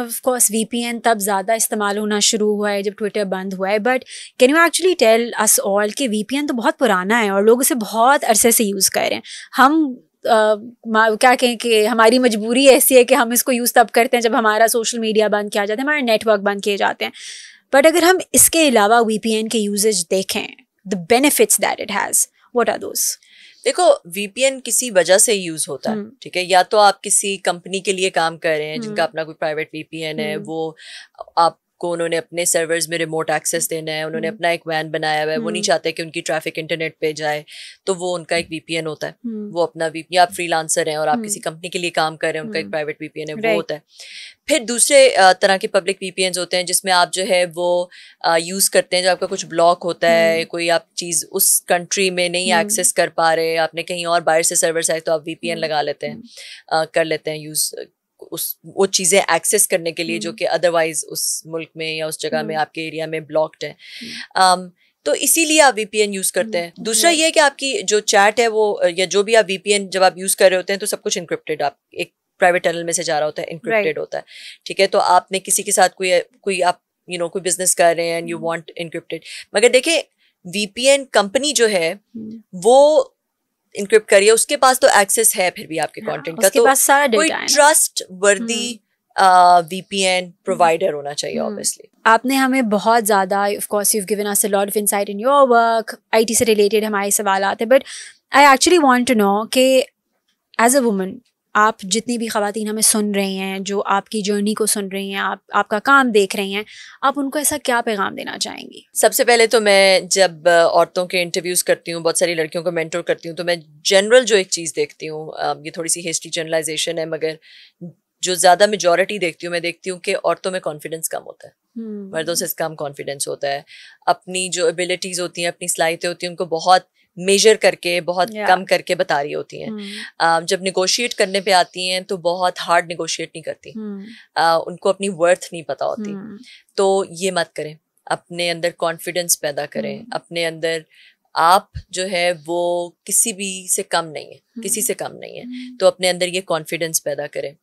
Of course VPN तब ज़्यादा इस्तेमाल होना शुरू हुआ है जब ट्विटर बंद हुआ है but can you actually tell us all कि वीपीएन तो बहुत पुराना है और लोग इसे बहुत अरसे से यूज़ कर रहे हैं हम Uh, क्या कहें कि हमारी मजबूरी ऐसी है कि हम इसको यूज़ तब करते हैं जब हमारा सोशल मीडिया बंद किया जाता है हमारे नेटवर्क बंद किए जाते हैं बट अगर हम इसके अलावा वी पी एन के यूजेज देखें the benefits that it has what are those देखो वीपीएन किसी वजह से यूज होता है हम्म। ठीक है या तो आप किसी कंपनी के लिए काम कर रहे हैं जिनका हम्म। अपना कोई प्राइवेट वीपीएन है हम्म। वो आप को उन्होंने अपने सर्वर्स में रिमोट एक्सेस देना है उन्होंने हम्म। अपना एक वैन बनाया हुआ है वो नहीं हम्म। चाहते कि उनकी ट्रैफिक इंटरनेट पे जाए तो वो उनका एक वीपीएन होता है हम्म। वो अपना वीपीएन आप फ्री हैं और आप किसी कंपनी के लिए काम कर रहे हैं उनका एक प्राइवेट वीपीएन है वो होता है फिर दूसरे तरह के पब्लिक वीपीएन होते हैं जिसमें आप जो है वो यूज़ करते हैं जब आपका कुछ ब्लॉक होता है कोई आप चीज़ उस कंट्री में नहीं एक्सेस कर पा रहे आपने कहीं और बाहर से सर्वर आए तो आप वीपीएन लगा लेते हैं कर लेते हैं यूज़ उस वो चीज़ें एक्सेस करने के लिए जो हम्म। कि अदरवाइज उस मुल्क में या उस जगह में हम्म। आपके एरिया में ब्लॉक्ड है हम्म। um, तो इसीलिए आप वीपीएन यूज़ करते हैं दूसरा ये है कि आपकी जो चैट है वो या जो भी आप वीपीएन जब आप यूज़ कर रहे होते हैं तो सब कुछ इंक्रिप्टेड आप एक प्राइवेट टनल में से जा रहा होता है इंक्रिप्टेड right. होता है ठीक है तो आपने किसी के साथ कोई कोई आप यू you नो know, कोई बिजनेस कर रहे हैं एंड यू वांट इंक्रिप्टेड मगर देखिए वीपीएन कंपनी जो है वो इनक्रिप्ट करिए उसके पास तो एक्सेस है फिर भी आपके कॉन्टेंट हाँ, का तो ट्रस्ट वर्दी वीपीएन प्रोवाइडर होना चाहिए ऑब्वियसली हम्म। आपने हमें बहुत ज़्यादा of course you given us a lot of insight in your work IT से रिलेटेड हमारे सवाल आते हैं but I actually want to know कि एज अ वुमन आप जितनी भी खातन हमें सुन रही हैं जो आपकी जर्नी को सुन रही हैं आप आपका काम देख रही हैं आप उनको ऐसा क्या पैगाम देना चाहेंगी सबसे पहले तो मैं जब औरतों के इंटरव्यूज़ करती हूँ बहुत सारी लड़कियों को मेंटोर करती हूँ तो मैं जनरल जो एक चीज़ देखती हूँ ये थोड़ी सी हिस्ट्री जर्नलाइजेशन है मगर जो ज़्यादा मेजोरिटी देखती हूँ मैं देखती हूँ कि औरतों में कॉन्फिडेंस कम होता है हम्म। मर्दों से कम कॉन्फिडेंस होता है अपनी जो एबिलिटीज़ होती हैं अपनी सलाहितें होती हैं उनको बहुत मेजर करके बहुत yeah. कम करके बता रही होती हैं hmm. जब निगोशिएट करने पे आती हैं तो बहुत हार्ड निगोशिएट नहीं करती hmm. उनको अपनी वर्थ नहीं पता होती hmm. तो ये मत करें अपने अंदर कॉन्फिडेंस पैदा करें hmm. अपने अंदर आप जो है वो किसी भी से कम नहीं है हम्म। किसी से कम नहीं है हम्म। तो अपने अंदर ये कॉन्फिडेंस पैदा करें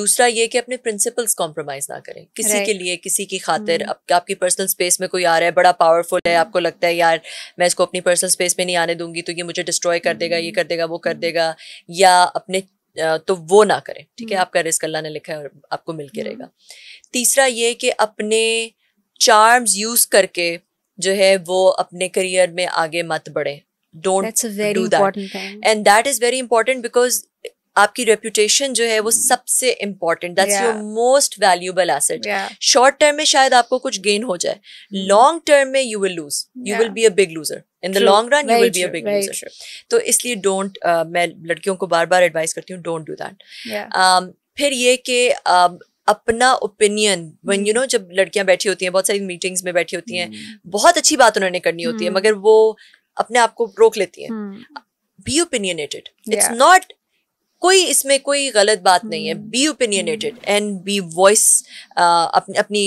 दूसरा ये कि अपने प्रिंसिपल्स कॉम्प्रोमाइज ना करें किसी के लिए किसी की खातिर आप, हम्म। आपकी पर्सनल स्पेस में कोई आ रहा है बड़ा पावरफुल है आपको लगता है यार मैं इसको अपनी पर्सनल स्पेस में नहीं आने दूंगी तो ये मुझे डिस्ट्रॉय कर देगा ये कर देगा वो कर देगा या अपने तो वो ना करें ठीक है आपका रिस्क अल्लाह ने लिखा है और आपको मिल के रहेगा तीसरा ये कि अपने चार्म्स यूज करके जो है वो अपने करियर में आगे मत बढ़े don't do that and that is very important because आपकी रेप्यूटेशन जो है वो सबसे important that's your most valuable asset short term में शायद आपको कुछ गेन हो जाए लॉन्ग hmm. टर्म में you will lose you will be a big loser in the long run you will be a big loser तो इसलिए don't uh, मैं लड़कियों को बार बार एडवाइस करती हूँ डोंट डू दैट फिर ये कि um, अपना ओपिनियन वन यू नो जब लड़कियां बैठी होती हैं बहुत सारी मीटिंग्स में बैठी होती हैं hmm. बहुत अच्छी बात उन्होंने करनी होती है hmm. मगर वो अपने आप को रोक लेती हैं बी ओपिनियनेटेड इट्स नॉट कोई इसमें कोई गलत बात नहीं है be opinionated and be voice अपनी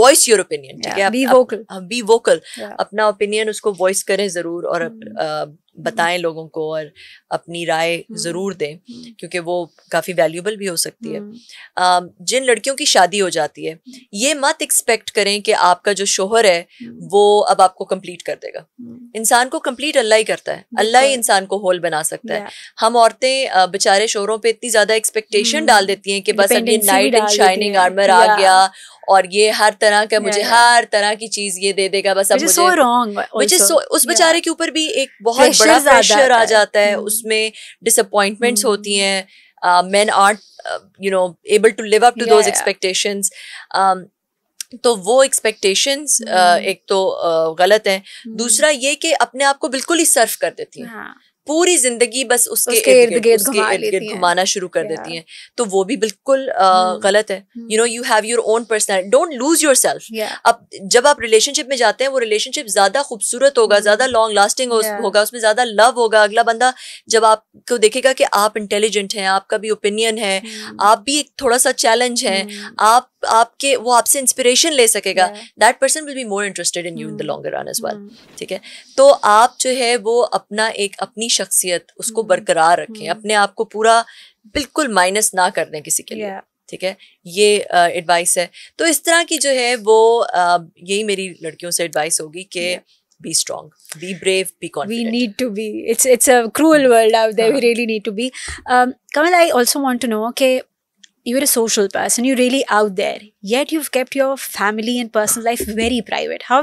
वॉइस योर ओपिनियन ठीक है बी वोकल बी वोकल अपना ओपिनियन उसको वॉइस करें जरूर और hmm. uh, बताएं हम्म। लोगों को और अपनी राय हम्म। ज़रूर दें हम्म। क्योंकि वो काफ़ी वैल्यूबल भी हो सकती है जिन लड़कियों की शादी हो जाती है ये मत एक्सपेक्ट करें कि आपका जो शोहर है वो अब आपको कंप्लीट कर देगा इंसान को कंप्लीट अल्लाह ही करता है अल्लाह ही इंसान को होल बना सकता है हम औरतें बेचारे शोहरों पर इतनी ज़्यादा एक्सपेक्टेशन डाल देती हैं कि बस नाइट एंड शाइनिंग आर्मर आ गया और ये हर तरह का मुझे हर तरह की चीज़ ये दे देगा बस अब मुझे उस बेचारे के ऊपर भी एक बहुत बड़ा प्रेशर आ जाता है हम्म। उसमें डिसअपॉइंटमेंट्स हम्म। होती हैं man art you no able to live up to those expectations तो वो एक्सपेक्टेशंस uh, हम्म। एक तो uh, गलत हैं दूसरा ये कि अपने आप को बिल्कुल ही सर्व कर देती हैं हाँ। पूरी जिंदगी बस उसके, घुमाना शुरू कर देती हैं तो वो भी बिल्कुल hmm. गलत है you know you have your own personal don't lose yourself अब जब आप रिलेशनशिप में जाते हैं वो रिलेशनशिप ज्यादा खूबसूरत होगा hmm. ज्यादा लॉन्ग लास्टिंग होगा उसमें ज्यादा लव होगा अगला बंदा जब आपको देखेगा कि आप इंटेलिजेंट हैं आपका भी ओपिनियन है hmm. आप भी एक थोड़ा सा चैलेंज है आप आपके वो आपसे इंस्पिरेशन ले सकेगा that person will be more interested in you in the longer run as well ठीक है तो आप जो है वो अपना एक अपनी शख्सियत उसको बरकरार रखें अपने आप को पूरा बिल्कुल माइनस ना कर दें किसी के लिए ठीक है ये एडवाइस है तो इस तरह की जो है वो यही मेरी लड़कियों से एडवाइस होगी कि be strong be brave be confident we need to be it's it's a cruel world out there we really need to be um kamal i also want to know okay you're a social person you're really out there yet you've kept your family and personal life very private how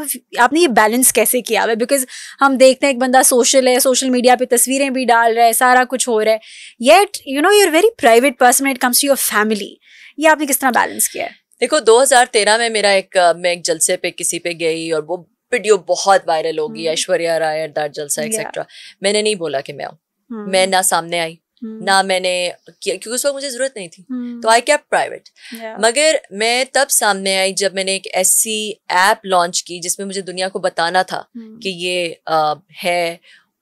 आपने ये balance kaise kiya hai because hum dekhte hain ek banda social hai social media pe tasveerein bhi dal raha hai sara kuch ho raha hai yet you know you're very private person when it comes to your family ye aapne kis tarah balance kiya hai देखो 2013 में मेरा एक मैं एक जलसे पे किसी पे गई और वो वीडियो बहुत वायरल होगी ऐश्वर्या राय दैट जलसा एक्सेट्रा मैंने नहीं बोला कि मैं आऊँ मैं ना सामने आई हम्म। ना मैंने क्योंकि उस वक्त मुझे जरूरत नहीं थी तो आई कैप प्राइवेट मगर मैं तब सामने आई जब मैंने एक ऐसी ऐप लॉन्च की जिसमें मुझे दुनिया को बताना था हम्म। कि ये आ, है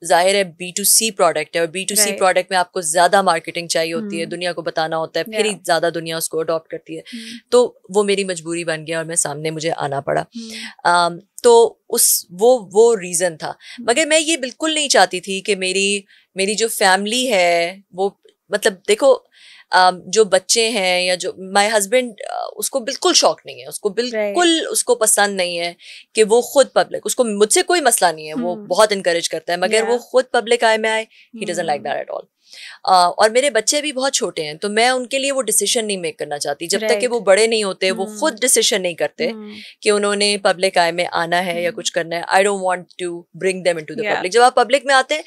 जाहिर है बी टू सी प्रोडक्ट है और बी टू सी प्रोडक्ट में आपको ज्यादा मार्केटिंग चाहिए होती है hmm. दुनिया को बताना होता है फिर ही ज्यादा दुनिया उसको अडॉप्ट करती है hmm. तो वो मेरी मजबूरी बन गया और मैं सामने मुझे आना पड़ा hmm. um, तो उस वो वो रीज़न था मगर मैं ये बिल्कुल नहीं चाहती थी कि मेरी मेरी जो फैमिली है वो मतलब देखो Um, जो बच्चे हैं या जो माय हस्बैंड uh, उसको बिल्कुल शौक नहीं है उसको बिल्कुल उसको पसंद नहीं है कि वो खुद पब्लिक उसको मुझसे कोई मसला नहीं है वो hmm. बहुत इंकरेज करता है मगर वो खुद पब्लिक आए में आए ही doesn't like that at all और मेरे बच्चे भी बहुत छोटे हैं तो मैं उनके लिए वो डिसीजन नहीं मेक करना चाहती जब तक कि वो बड़े नहीं होते वो hmm. खुद डिसीजन नहीं करते hmm. कि उन्होंने पब्लिक आई में आना है या hmm. कुछ करना है I don't want to bring them into the public जब आप पब्लिक में आते हैं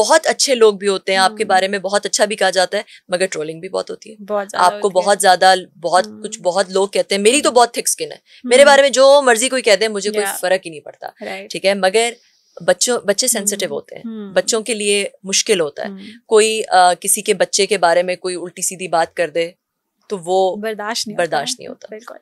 बहुत अच्छे लोग भी होते हैं आपके बारे में बहुत अच्छा भी कहा जाता है मगर ट्रोलिंग भी बहुत होती है आपको बहुत ज्यादा बहुत कुछ बहुत लोग कहते हैं मेरी तो बहुत थिक स्किन है मेरे बारे में जो मर्जी कोई कहते हैं मुझे कोई फर्क ही नहीं पड़ता ठीक है मगर बच्चों बच्चे सेंसिटिव हम्म, होते हैं हम्म। बच्चों के लिए मुश्किल होता है हम्म। कोई आ, किसी के बच्चे के बारे में कोई उल्टी सीधी बात कर दे तो वो बर्दाश्त नहीं बर्दाश्त नहीं होता बिल्कुल